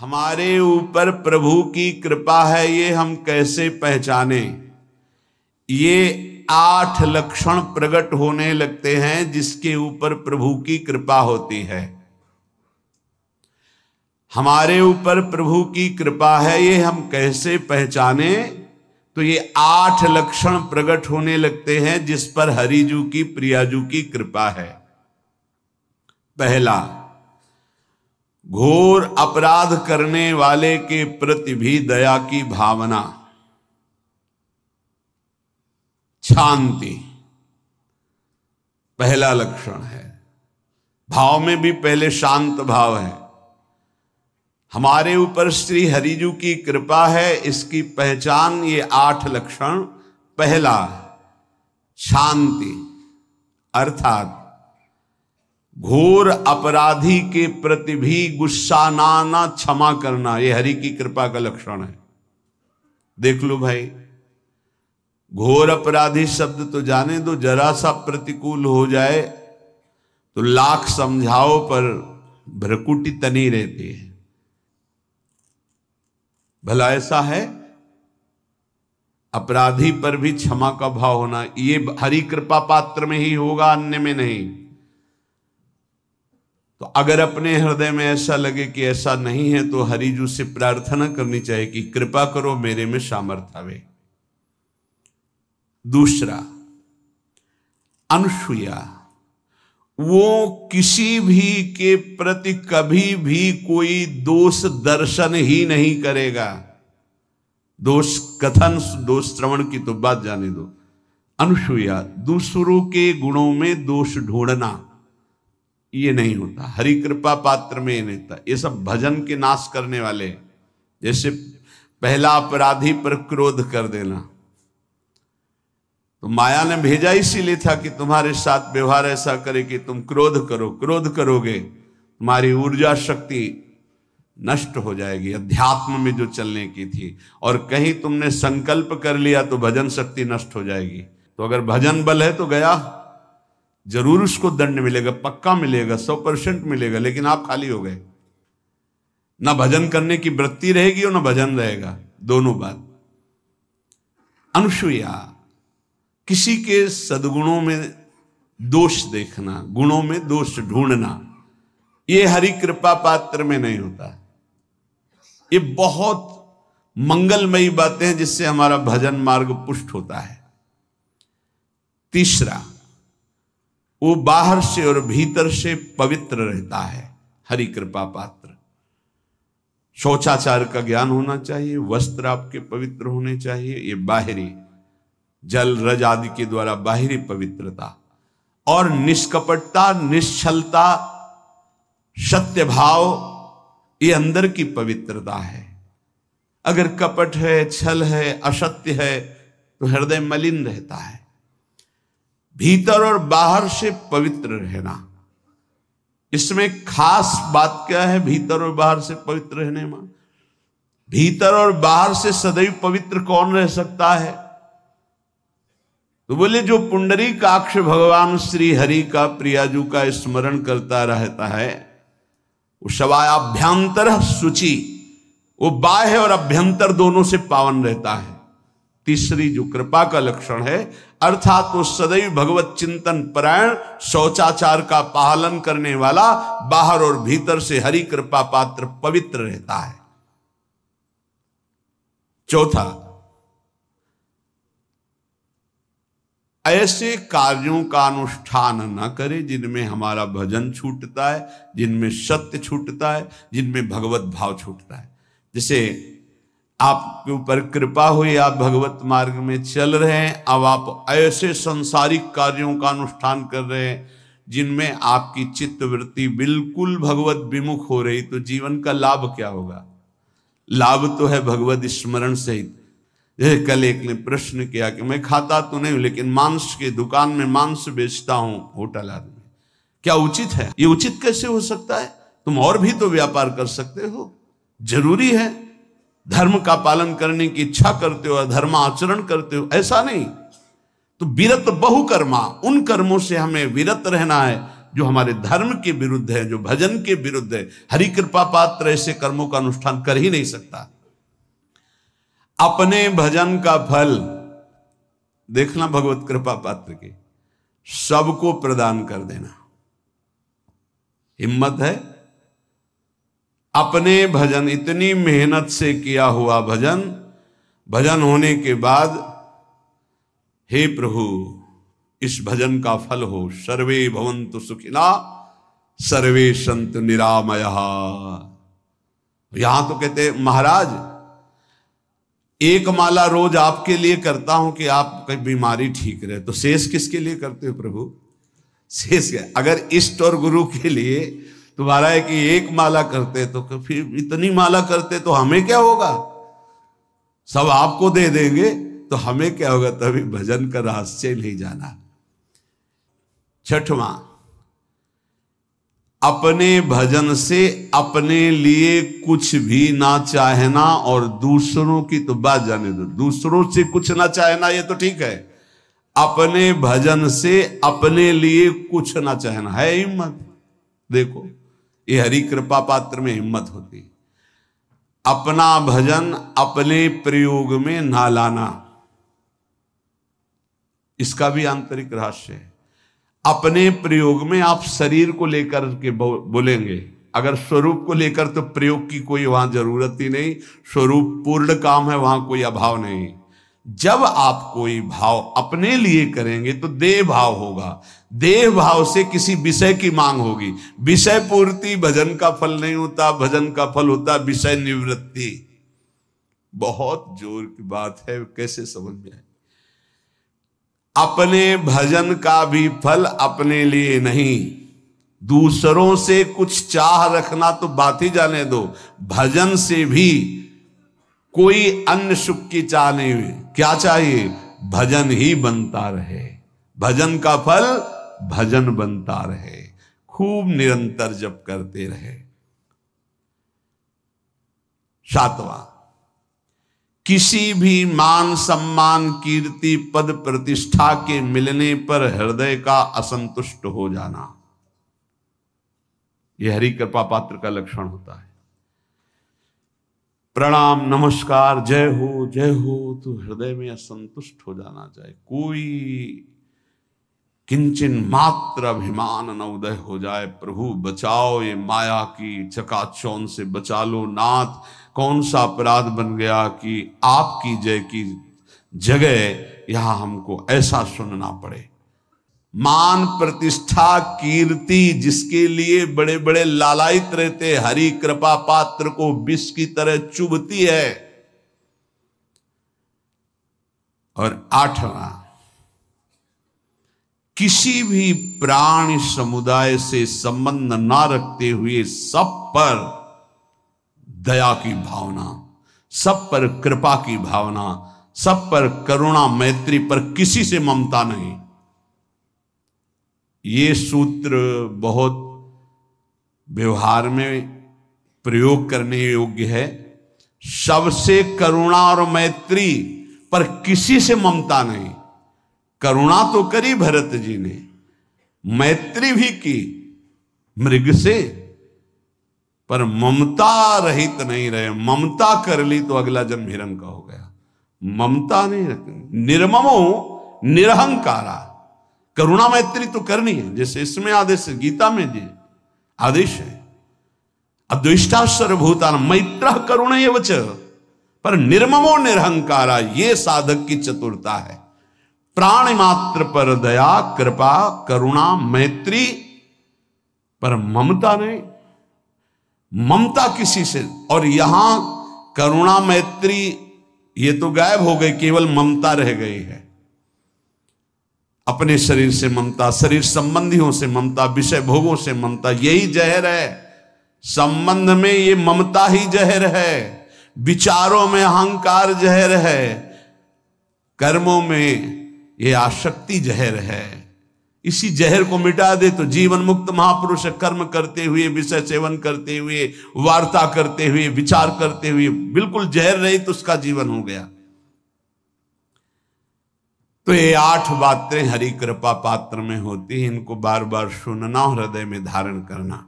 हमारे ऊपर प्रभु की कृपा है ये हम कैसे पहचाने ये आठ लक्षण प्रकट होने लगते हैं जिसके ऊपर प्रभु की कृपा होती है हमारे ऊपर प्रभु की कृपा है ये हम कैसे पहचाने तो ये आठ लक्षण प्रकट होने लगते हैं जिस पर हरिजू की प्रियाजू की कृपा है पहला घोर अपराध करने वाले के प्रति भी दया की भावना शांति पहला लक्षण है भाव में भी पहले शांत भाव है हमारे ऊपर श्री हरिजू की कृपा है इसकी पहचान ये आठ लक्षण पहला शांति अर्थात घोर अपराधी के प्रति भी गुस्सा ना क्षमा करना ये हरि की कृपा का लक्षण है देख लो भाई घोर अपराधी शब्द तो जाने दो जरा सा प्रतिकूल हो जाए तो लाख समझाओ पर भ्रकुटी तनी रहती है भला ऐसा है अपराधी पर भी क्षमा का भाव होना ये हरि कृपा पात्र में ही होगा अन्य में नहीं तो अगर अपने हृदय में ऐसा लगे कि ऐसा नहीं है तो हरिजू से प्रार्थना करनी चाहिए कि कृपा करो मेरे में सामर्थ आवे दूसरा अनुसुईया वो किसी भी के प्रति कभी भी कोई दोष दर्शन ही नहीं करेगा दोष कथन दोष श्रवण की तो बात जाने दो अनुसुईया दूसरों के गुणों में दोष ढूंढना ये नहीं होता हरि कृपा पात्र में ये नहीं होता ये सब भजन के नाश करने वाले जैसे पहला अपराधी पर क्रोध कर देना तो माया ने भेजा इसीलिए था कि तुम्हारे साथ व्यवहार ऐसा करे कि तुम क्रोध करो क्रोध करोगे तुम्हारी ऊर्जा शक्ति नष्ट हो जाएगी अध्यात्म में जो चलने की थी और कहीं तुमने संकल्प कर लिया तो भजन शक्ति नष्ट हो जाएगी तो अगर भजन बल है तो गया जरूर उसको दंड मिलेगा पक्का मिलेगा सौ परसेंट मिलेगा लेकिन आप खाली हो गए ना भजन करने की वृत्ति रहेगी और ना भजन रहेगा दोनों बात अनुसुईया किसी के सदगुणों में दोष देखना गुणों में दोष ढूंढना ये हरि कृपा पात्र में नहीं होता ये बहुत मंगलमयी बातें हैं जिससे हमारा भजन मार्ग पुष्ट होता है तीसरा वो बाहर से और भीतर से पवित्र रहता है हरि कृपा पात्र शौचाचार का ज्ञान होना चाहिए वस्त्र आपके पवित्र होने चाहिए ये बाहरी जल रज आदि के द्वारा बाहरी पवित्रता और निष्कपटता निश्चलता सत्य भाव ये अंदर की पवित्रता है अगर कपट है छल है असत्य है तो हृदय मलिन रहता है भीतर और बाहर से पवित्र रहना इसमें खास बात क्या है भीतर और बाहर से पवित्र रहने में भीतर और बाहर से सदैव पवित्र कौन रह सकता है तो बोले जो पुंडरी काक्ष भगवान श्री हरि का प्रियाजू का स्मरण करता रहता है वो शवायाभ्यंतर सूची वो बाह्य और अभ्यंतर दोनों से पावन रहता है तीसरी जो कृपा का लक्षण है अर्थात वो सदैव भगवत चिंतन परायण शौचाचार का पालन करने वाला बाहर और भीतर से हरि कृपा पात्र पवित्र रहता है चौथा ऐसे कार्यों का अनुष्ठान न करें जिनमें हमारा भजन छूटता है जिनमें सत्य छूटता है जिनमें भगवत भाव छूटता है जैसे आपके ऊपर कृपा हुई आप भगवत मार्ग में चल रहे हैं अब आप ऐसे संसारिक कार्यों का अनुष्ठान कर रहे हैं जिनमें आपकी चित्त वृत्ति बिल्कुल भगवत विमुख हो रही तो जीवन का लाभ क्या होगा लाभ तो है भगवत स्मरण सहित जैसे कल एक ने प्रश्न किया कि मैं खाता तो नहीं हूं लेकिन मांस के दुकान में मांस बेचता हूं होटल आदमी क्या उचित है ये उचित कैसे हो सकता है तुम और भी तो व्यापार कर सकते हो जरूरी है धर्म का पालन करने की इच्छा करते हो धर्म आचरण करते हो ऐसा नहीं तो विरत बहुकर्मा उन कर्मों से हमें विरत रहना है जो हमारे धर्म के विरुद्ध है जो भजन के विरुद्ध है हरि कृपा पात्र ऐसे कर्मों का अनुष्ठान कर ही नहीं सकता अपने भजन का फल देखना भगवत कृपा पात्र के सबको प्रदान कर देना हिम्मत है अपने भजन इतनी मेहनत से किया हुआ भजन भजन होने के बाद हे प्रभु इस भजन का फल हो सर्वे भवंतु सुखिना सर्वे संत निरामय यहां तो कहते महाराज एक माला रोज आपके लिए करता हूं कि आपकी बीमारी ठीक रहे तो शेष किसके लिए करते हो प्रभु शेष क्या अगर इष्ट और गुरु के लिए तुम्हारा है कि एक माला करते तो फिर इतनी माला करते तो हमें क्या होगा सब आपको दे देंगे तो हमें क्या होगा तभी भजन का रहस्य नहीं जाना छठवा अपने भजन से अपने लिए कुछ भी ना चाहना और दूसरों की तो बात जाने दो दूसरों से कुछ ना चाहना ये तो ठीक है अपने भजन से अपने लिए कुछ ना चाहना है हिम्मत देखो ये हरि कृपा पात्र में हिम्मत होती अपना भजन अपने प्रयोग में ना लाना इसका भी आंतरिक रहस्य है अपने प्रयोग में आप शरीर को लेकर के बोलेंगे अगर स्वरूप को लेकर तो प्रयोग की कोई वहां जरूरत ही नहीं स्वरूप पूर्ण काम है वहां कोई अभाव नहीं जब आप कोई भाव अपने लिए करेंगे तो देह भाव होगा देह भाव से किसी विषय की मांग होगी विषय पूर्ति भजन का फल नहीं होता भजन का फल होता विषय निवृत्ति बहुत जोर की बात है कैसे समझ में आए अपने भजन का भी फल अपने लिए नहीं दूसरों से कुछ चाह रखना तो बात ही जाने दो भजन से भी कोई अन्य सुख की चाह नहीं हुई क्या चाहिए भजन ही बनता रहे भजन का फल भजन बनता रहे खूब निरंतर जप करते रहे सातवां किसी भी मान सम्मान कीर्ति पद प्रतिष्ठा के मिलने पर हृदय का असंतुष्ट हो जाना यह हरि कृपा पात्र का लक्षण होता है प्रणाम नमस्कार जय हो जय हो तो हृदय में असंतुष्ट हो जाना चाहिए कोई किंचन मात्र अभिमान न उदय हो जाए प्रभु बचाओ ये माया की चकाचौन से बचा लो नाथ कौन सा अपराध बन गया कि आपकी जय की जगह यहां हमको ऐसा सुनना पड़े मान प्रतिष्ठा कीर्ति जिसके लिए बड़े बड़े लालायित रहते हरि कृपा पात्र को विष की तरह चुभती है और आठवां किसी भी प्राणी समुदाय से संबंध ना रखते हुए सब पर दया की भावना सब पर कृपा की भावना सब पर करुणा मैत्री पर किसी से ममता नहीं ये सूत्र बहुत व्यवहार में प्रयोग करने योग्य है सबसे करुणा और मैत्री पर किसी से ममता नहीं करुणा तो करी भरत जी ने मैत्री भी की मृग से पर ममता रहित नहीं रहे ममता कर ली तो अगला जन्म हिरण का हो गया ममता नहीं रखनी निर्ममो निरहंकारा करुणा मैत्री तो करनी है जैसे इसमें आदेश गीता में जी आदेश है अद्विष्टा सर्वभूतान मैत्र करुण ये वच पर निर्ममो निरहंकारा ये साधक की चतुरता है प्राण मात्र पर दया कृपा करुणा मैत्री पर ममता नहीं ममता किसी से और यहां करुणा मैत्री ये तो गायब हो गई केवल ममता रह गई है अपने शरीर से ममता शरीर संबंधियों से ममता विषय भोगों से ममता यही जहर है संबंध में ये ममता ही जहर है विचारों में अहंकार जहर है कर्मों में ये आशक्ति जहर है इसी जहर को मिटा दे तो जीवन मुक्त महापुरुष कर्म करते हुए विषय सेवन करते हुए वार्ता करते हुए विचार करते हुए बिल्कुल जहर रहित तो उसका जीवन हो गया तो ये आठ बातें हरि कृपा पात्र में होती है इनको बार बार सुनना हृदय में धारण करना